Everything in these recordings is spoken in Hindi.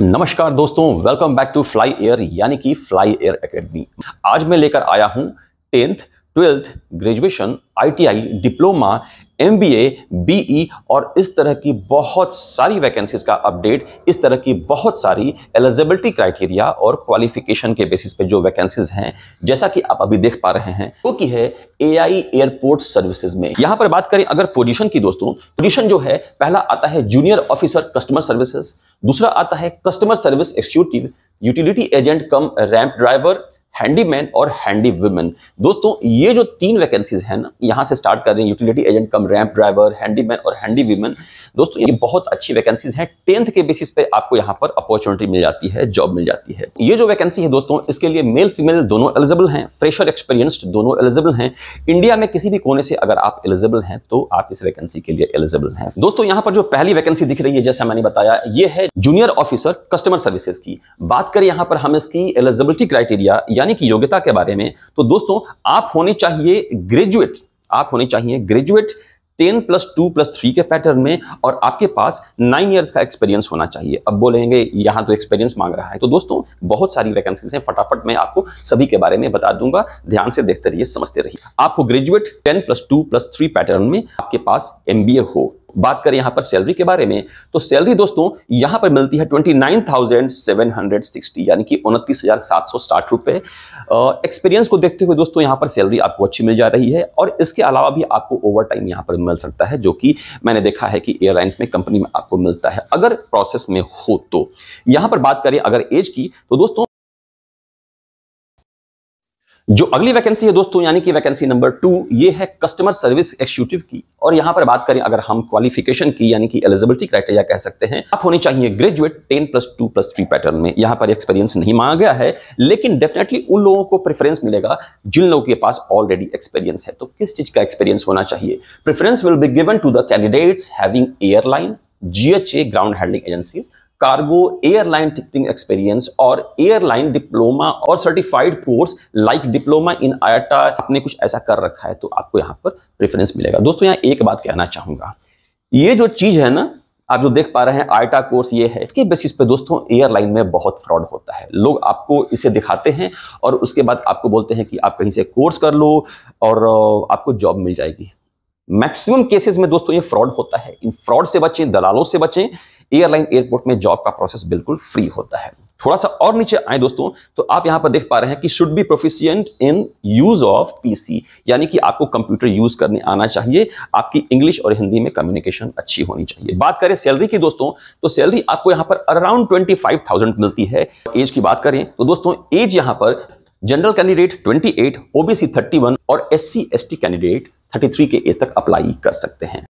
नमस्कार दोस्तों welcome back to fly air यानी कि फ्लाई एयर एकेडमी आज मैं लेकर आया हूं tenth twelfth graduation ITI diploma M B A और इस तरह की बहुत सारी वैकेंसीज का अपडेट इस तरह की बहुत सारी एलिजिबिलिटी क्राइटेरिया और क्वालिफिकेशन के बेसिस पे जो वैकेंसीज हैं जैसा कि आप अभी देख पा रहे हैं वो तो की है ए आई एयरपोर्ट सर्विसेज में यहां पर बात करें अगर पोजीशन की दोस्तों पोजीशन जो है पहला आता है जूनियर ऑफिसर कस्टमर सर्विसेज दूसरा आता है customer service executive utility agent cum ramp driver handyman और हैंडी वुमेन दोस्तों ये जो तीन वैकेंसीज हैं ना यहाँ से स्टार्ट कर रहे हैं utility agent cum ramp driver handyman और हैंडी वुमेन दोस्तों ये बहुत अच्छी वैकेंसीज हैं टेंथ के बेसिस पे आपको यहाँ पर अपॉर्चुनिटी मिल जाती है जॉब मिल जाती है ये जो वैकेंसी है दोस्तों इसके लिए मेल फीमेल दोनों एलिजिबल हैं फ्रेशर एक्सपीरियंस्ड दोनों एलिजिबल हैं इंडिया में किसी भी कोने से अगर आप एलिजिबल हैं तो आप इस वैकेंसी के लिए एलिजिबल हैं दोस्तों यहाँ पर जो पहली वैकेंसी दिख रही है जैसा मैंने बताया ये है जूनियर ऑफिसर कस्टमर सर्विसेज की बात करें यहाँ पर हम इसकी एलिजिबिलिटी क्राइटेरिया यानी कि योग्यता के बारे में तो दोस्तों आप होने चाहिए ग्रेजुएट आप होने चाहिए graduate ten plus two plus three के पैटर्न में और आपके पास नाइन ईयर का एक्सपीरियंस होना चाहिए अब बोलेंगे यहाँ तो एक्सपीरियंस मांग रहा है तो दोस्तों बहुत सारी वैकेंसीज हैं फटाफट मैं आपको सभी के बारे में बता दूंगा ध्यान से देखते रहिए समझते रहिए आपको graduate ten plus two plus three pattern में आपके पास एम हो बात करें यहां पर सैलरी के बारे में तो सैलरी दोस्तों यहां पर मिलती है twenty nine thousand seven hundred sixty यानी कि उनतीस हजार सात सौ साठ रुपए एक्सपीरियंस को देखते हुए दोस्तों यहां पर सैलरी आपको अच्छी मिल जा रही है और इसके अलावा भी आपको ओवर टाइम यहां पर मिल सकता है जो कि मैंने देखा है कि एयरलाइंस में कंपनी में आपको मिलता है अगर प्रोसेस में हो तो यहां पर बात करें अगर एज की तो दोस्तों जो अगली वैकेंसी है दोस्तों यानी कि वैकेंसी नंबर टू ये है कस्टमर सर्विस एक्सिक्यूटिव की और यहां पर बात करें अगर हम क्वालिफिकेशन की यानी कि एलिजिबिलिटी क्राइटेरिया कह सकते हैं आप होने चाहिए graduate ten plus two plus three pattern में यहां पर एक्सपीरियंस नहीं मांगा गया है लेकिन डेफिनेटली उन लोगों को प्रेफरेंस मिलेगा जिन लोगों के पास ऑलरेडी एक्सपीरियंस है तो किस चीज का एक्सपीरियंस होना चाहिए preference will be given to the candidates having airline GHA ground handling agencies cargo airline ticketing experience और एयरलाइन डिप्लोमा और certified course like diploma in IATA आपने कुछ ऐसा कर रखा है तो आपको यहाँ पर प्रेफरेंस मिलेगा दोस्तों यहाँ एक बात कहना चाहूंगा ये जो चीज़ है ना आप जो देख पा रहे हैं आयटा कोर्स ये है इसके बेसिस पे दोस्तों एयरलाइन में बहुत फ्रॉड होता है लोग आपको इसे दिखाते हैं और उसके बाद आपको बोलते हैं कि आप कहीं से कोर्स कर लो और आपको जॉब मिल जाएगी मैक्सिमम केसेस में दोस्तों ये फ्रॉड होता है इन फ्रॉड से बचें दलालों से बचें एयरलाइन एयरपोर्ट में जॉब का प्रोसेस बिल्कुल फ्री होता है थोड़ा सा और नीचे आए दोस्तों तो आप यहां पर देख पा रहे हैं कि should be proficient in use of PC यानी कि आपको कंप्यूटर यूज करने आना चाहिए आपकी इंग्लिश और हिंदी में कम्युनिकेशन अच्छी होनी चाहिए बात करें सैलरी की दोस्तों तो सैलरी आपको यहां पर अराउंड ट्वेंटी फाइव थाउजेंड मिलती है एज की बात करें तो दोस्तों एज यहां पर जनरल कैंडिडेट एट ओबीसी थर्टी और एस सी कैंडिडेट थर्टी के एज तक अप्लाई कर सकते हैं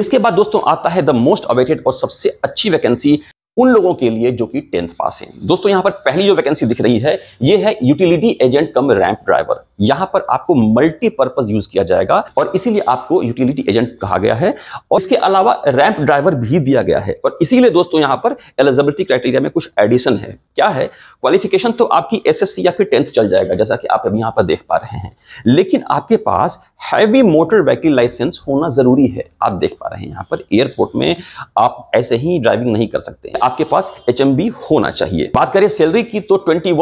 इसके बाद दोस्तों आता है द मोस्ट अवेटेड और सबसे अच्छी वैकेंसी उन लोगों के लिए जो कि टेंथ पास हैं दोस्तों यहां पर पहली जो वैकेंसी दिख रही है ये है utility agent cum ramp driver यहां पर आपको मल्टीपर्पज यूज किया जाएगा और इसीलिए आपको यूटिलिटी एजेंट कहा गया है और इसके अलावा रैंप ड्राइवर भी दिया गया है और इसीलिए दोस्तों यहां पर एलिजिबिलिटी क्राइटेरिया में कुछ एडिशन है क्या है क्वालिफिकेशन तो आपकी एसएससी या फिर टेंथ चल जाएगा जैसा कि आप अभी यहां पर देख पा रहे हैं लेकिन आपके पास हैवी मोटर व्हीकल लाइसेंस होना जरूरी है आप देख पा रहे हैं यहाँ पर एयरपोर्ट में आप ऐसे ही ड्राइविंग नहीं कर सकते आपके पास एच होना चाहिए बात करें सैलरी की तो ट्वेंटी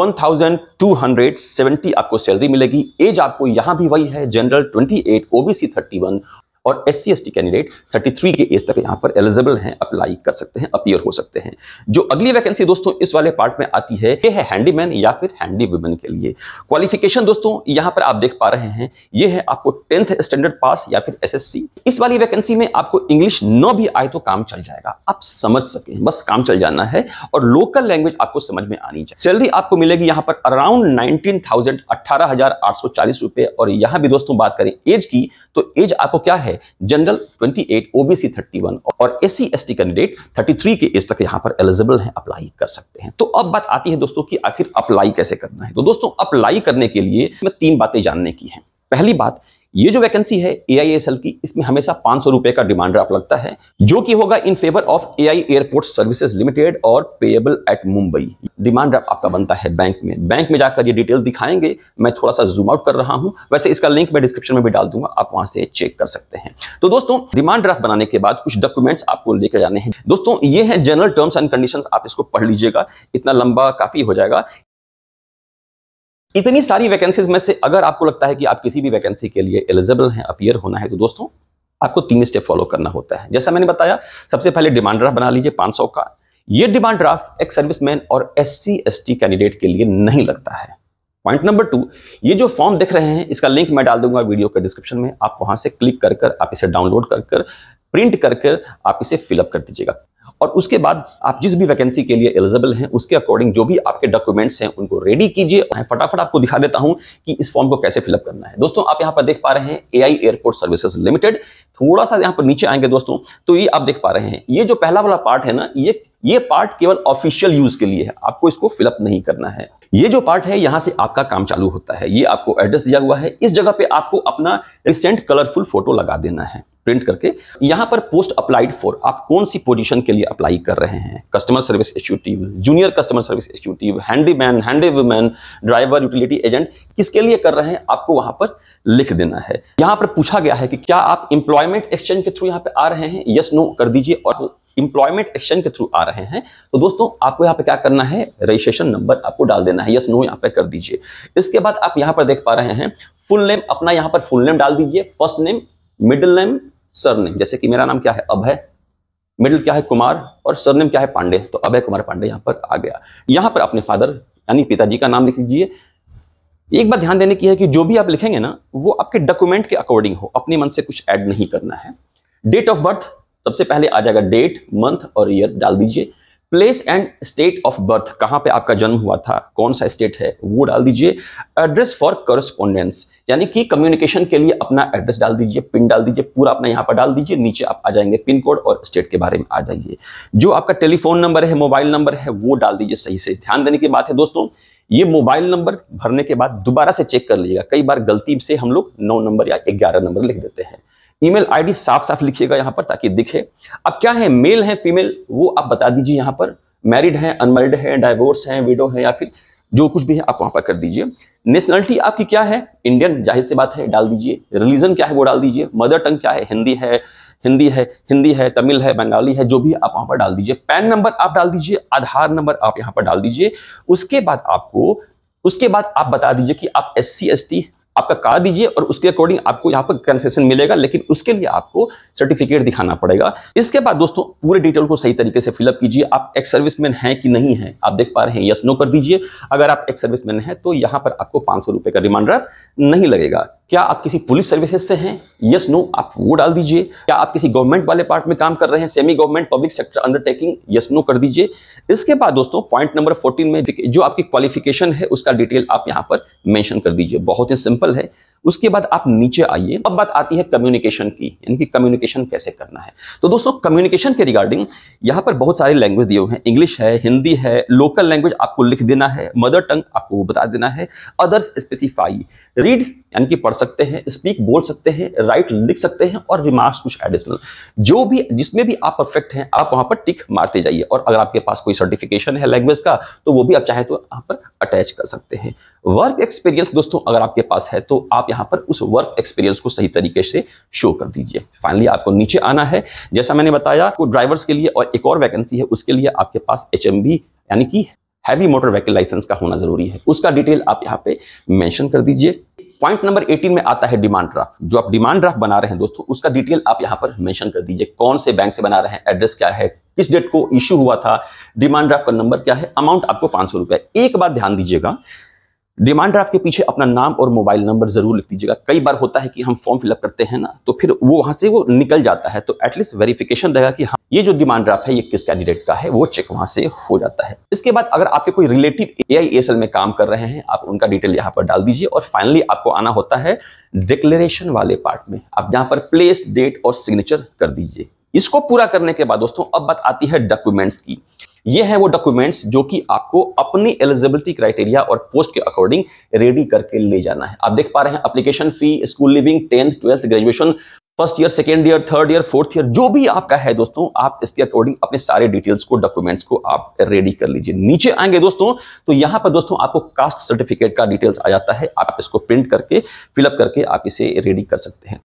आपको सैलरी मिलेगी एज आपको यहां भी वही है जनरल 28 ओबीसी 31 और S C S T candidates thirty के एज तक यहाँ पर एलिजिबल हैं अप्लाई कर सकते हैं अपियर हो सकते हैं जो अगली वैकेंसी दोस्तों इस वाले पार्ट में आती है यह है हैंडीमैन या फिर हैंडी वुमेन के लिए क्वालिफिकेशन दोस्तों यहाँ पर आप देख पा रहे हैं ये है आपको टेंथ स्टैंडर्ड पास या फिर एसएससी इस वाली वैकेंसी में आपको इंग्लिश न भी आए तो काम चल जाएगा आप समझ सके बस काम चल जाना है और लोकल लैंग्वेज आपको समझ में आनी चाहिए सैलरी आपको मिलेगी यहाँ पर अराउंड नाइनटीन थाउजेंड अठारह हजार आठ सौ चालीस रुपए और यहाँ भी दोस्तों बात करें एज की तो एज आपको क्या है है जनरल 28 ओबीसी 31 और एस सी कैंडिडेट 33 के इस तक यहां पर एलिजिबल हैं अप्लाई कर सकते हैं तो अब बात आती है दोस्तों कि आखिर अप्लाई कैसे करना है तो दोस्तों अप्लाई करने के लिए मैं तीन बातें जानने की है पहली बात ये जो वैकेंसी है ए की इसमें हमेशा पांच सौ रुपए का डिमांड ड्राफ्ट लगता है जो कि होगा in favour of A airport services limited और payable at Mumbai demand draft आपका बनता है बैंक में बैंक में जाकर ये डिटेल दिखाएंगे मैं थोड़ा सा जूम आउट कर रहा हूं वैसे इसका लिंक मैं डिस्क्रिप्शन में भी डाल दूंगा आप वहां से चेक कर सकते हैं तो दोस्तों डिमांड ड्राफ्ट बनाने के बाद कुछ डॉक्यूमेंट्स आपको लेकर जाने हैं दोस्तों ये है जनरल टर्म्स एंड कंडीशन आप इसको पढ़ लीजिएगा इतना लंबा काफी हो जाएगा इतनी सारी वैकेंसीज में से अगर आपको लगता है कि आप किसी भी वैकेंसी के लिए एलिजिबल हैं अपियर होना है तो दोस्तों आपको तीन स्टेप फॉलो करना होता है जैसा मैंने बताया सबसे पहले डिमांड ड्राफ्ट बना लीजिए 500 का ये डिमांड ड्राफ्ट एक सर्विसमैन और एस सी कैंडिडेट के लिए नहीं लगता है पॉइंट नंबर टू ये जो फॉर्म देख रहे हैं इसका लिंक मैं डाल दूंगा वीडियो के डिस्क्रिप्शन में आप वहां से क्लिक कर आप इसे डाउनलोड कर प्रिंट कर आप इसे फिलअप कर दीजिएगा और उसके बाद आप जिस भी वैकेंसी के लिए एलिजिबल हैं उसके अकॉर्डिंग जो भी आपके डॉक्यूमेंट्स हैं उनको रेडी कीजिए और फटाफट आपको दिखा देता हूं कि इस फॉर्म को कैसे फिलअप करना है दोस्तों आप यहां पर देख पा रहे हैं एआई एयरपोर्ट सर्विसेज लिमिटेड थोड़ा सा यहां पर नीचे आएंगे दोस्तों तो ये आप देख पा रहे हैं ये जो पहला वाला पार्ट है ना ये ये पार्ट केवल ऑफिशियल यूज के लिए है आपको इसको फिलअप नहीं करना है ये जो पार्ट है यहाँ से आपका काम चालू होता है ये आपको एड्रेस दिया हुआ है इस जगह पे आपको अपना रिसेंट कलरफुल फोटो लगा देना है प्रिंट करके यहाँ पर पोस्ट अप्लाइड फॉर आप कौन सी पोजीशन के लिए अप्लाई कर रहे हैं customer service executive junior customer service executive handyman handy woman driver utility agent किसके लिए कर रहे हैं आपको वहां पर लिख देना है यहाँ पर पूछा गया है कि क्या आप इंप्लॉयमेंट एक्सचेंज के थ्रू यहाँ पे आ रहे हैं यस नो कर दीजिए और इंप्लॉयमेंट एक्सचेंज के थ्रू आ रहे हैं तो दोस्तों आपको यहाँ पे क्या करना है रजिस्ट्रेशन नंबर आपको डाल देना है यस नो यहाँ पे कर दीजिए इसके बाद आप यहाँ पर देख पा रहे हैं फुल नेम अपना यहाँ पर फुल नेम डाल दीजिए first name middle name surname जैसे कि मेरा नाम क्या है अभय मिडिल क्या है कुमार और सरनेम क्या है पांडे तो अभय कुमार पांडे यहाँ पर आ गया यहाँ पर अपने फादर यानी पिताजी का नाम लिख लीजिए एक बात ध्यान देने की है कि जो भी आप लिखेंगे ना वो आपके डॉक्यूमेंट के अकॉर्डिंग हो अपने मन से कुछ ऐड नहीं करना है डेट ऑफ बर्थ सबसे पहले आ जाएगा डेट मंथ और ईयर डाल दीजिए place and state of birth कहाँ पे आपका जन्म हुआ था कौन सा स्टेट है वो डाल दीजिए एड्रेस फॉर करस्पोंडेंस यानी कि कम्युनिकेशन के लिए अपना एड्रेस डाल दीजिए पिन डाल दीजिए पूरा अपना यहाँ पर डाल दीजिए नीचे आप आ जाएंगे पिन कोड और स्टेट के बारे में आ जाइए जो आपका टेलीफोन नंबर है मोबाइल नंबर है वो डाल दीजिए सही से ध्यान देने की बात है दोस्तों ये मोबाइल नंबर भरने के बाद दोबारा से चेक कर लीजिएगा कई बार गलती से हम लोग नौ नंबर या ग्यारह नंबर लिख देते हैं ईमेल आईडी साफ साफ लिखिएगा यहाँ पर ताकि दिखे अब क्या है मेल है फीमेल वो आप बता दीजिए यहाँ पर मैरिड है अनमेरिड है डाइवोर्स है विडो है या फिर जो कुछ भी है आप वहां पर कर दीजिए नेशनलिटी आपकी क्या है इंडियन जाहिर सी बात है डाल दीजिए रिलीजन क्या है वो डाल दीजिए मदर टंग क्या है हिंदी है हिंदी है हिंदी है तमिल है बंगाली है जो भी आप वहां पर डाल दीजिए पैन नंबर आप डाल दीजिए आधार नंबर आप यहाँ पर डाल दीजिए उसके बाद आपको उसके बाद आप बता दीजिए कि आप एस सी एस टी आपका कार दीजिए और उसके अकॉर्डिंग आपको यहाँ पर कंसेशन मिलेगा लेकिन उसके लिए आपको सर्टिफिकेट दिखाना पड़ेगा इसके बाद दोस्तों पूरे डिटेल को सही तरीके से फिलअप कीजिए आप एक्स सर्विसमैन है कि नहीं है आप देख पा रहे हैं यस नो कर दीजिए अगर आप एक्स सर्विसमैन है तो यहाँ पर आपको पांच सौ का रिमांडर नहीं लगेगा क्या आप किसी पुलिस सर्विसेज से हैं यस नो आप वो डाल दीजिए क्या आप किसी गवर्नमेंट वाले पार्ट में काम कर रहे हैं semi government public sector undertaking yes no कर दीजिए इसके बाद दोस्तों पॉइंट नंबर 14 में जो आपकी क्वालिफिकेशन है उसका डिटेल आप यहाँ पर मेंशन कर दीजिए बहुत ही सिंपल है उसके बाद आप नीचे आइए अब बात आती है कम्युनिकेशन की यानी कि कम्युनिकेशन कैसे करना है तो दोस्तों कम्युनिकेशन के रिगार्डिंग यहाँ पर बहुत सारे लैंग्वेज दिए हुए हैं इंग्लिश है हिंदी है लोकल लैंग्वेज आपको लिख देना है मदर टंग आपको वो बता देना है अदर्स स्पेसिफाई रीड यानी कि पढ़ सकते हैं स्पीक बोल सकते हैं राइट लिख सकते हैं और रिमार्क्स कुछ एडिशनल जो भी जिसमें भी आप परफेक्ट हैं आप वहां पर टिक मारते जाइए और अगर आपके पास कोई सर्टिफिकेशन है लैंग्वेज का तो वो भी आप चाहे तो यहाँ पर अटैच कर सकते हैं वर्क एक्सपीरियंस दोस्तों अगर आपके पास है तो आप यहां पर उस वर्क एक्सपीरियंस को सही तरीके से शो कर दीजिए फाइनली आपको नीचे आना है जैसा मैंने बताया तो ड्राइवर्स के लिए और एक और वैकेंसी है उसके लिए आपके पास एच यानी कि हैवी मोटर व्हीकल लाइसेंस का होना जरूरी है उसका डिटेल आप यहाँ पे मैंशन कर दीजिए पॉइंट नंबर 18 में आता है डिमांड ड्राफ्ट जो आप डिमांड ड्राफ्ट बना रहे हैं दोस्तों उसका डिटेल आप यहां पर मेंशन कर दीजिए कौन से बैंक से बना रहे हैं एड्रेस क्या है किस डेट को इश्यू हुआ था डिमांड ड्राफ्ट का नंबर क्या है अमाउंट आपको पांच सौ रुपए एक बात ध्यान दीजिएगा डिमांड ड्राफ्ट के पीछे अपना नाम और मोबाइल नंबर जरूर लिख दीजिएगा कई बार होता है कि हम फॉर्म फिलअप करते हैं ना तो फिर वो वहां से वो निकल जाता है तो एटलीस्ट वेरिफिकेशन रहेगा कि हाँ ये जो डिमांड ड्राफ्ट है ये किस कैंडिडेट का है वो चेक वहां से हो जाता है इसके बाद अगर आपके कोई रिलेटिव ए आई में काम कर रहे हैं आप उनका डिटेल यहाँ पर डाल दीजिए और फाइनली आपको आना होता है डिक्लेरेशन वाले पार्ट में आप यहाँ पर प्लेस डेट और सिग्नेचर कर दीजिए इसको पूरा करने के बाद दोस्तों अब बात आती है डॉक्यूमेंट्स की ये है वो डॉक्यूमेंट्स जो कि आपको अपनी एलिजिबिलिटी क्राइटेरिया और पोस्ट के अकॉर्डिंग रेडी करके ले जाना है आप देख पा रहे हैं application fee school leaving tenth twelfth graduation first year second year third year fourth year जो भी आपका है दोस्तों आप इसके अकॉर्डिंग अपने सारे डिटेल्स को डॉक्यूमेंट्स को आप रेडी कर लीजिए नीचे आएंगे दोस्तों तो यहां पर दोस्तों आपको कास्ट सर्टिफिकेट का डिटेल्स आ जाता है आप इसको प्रिंट करके फिलअप करके आप इसे रेडी कर सकते हैं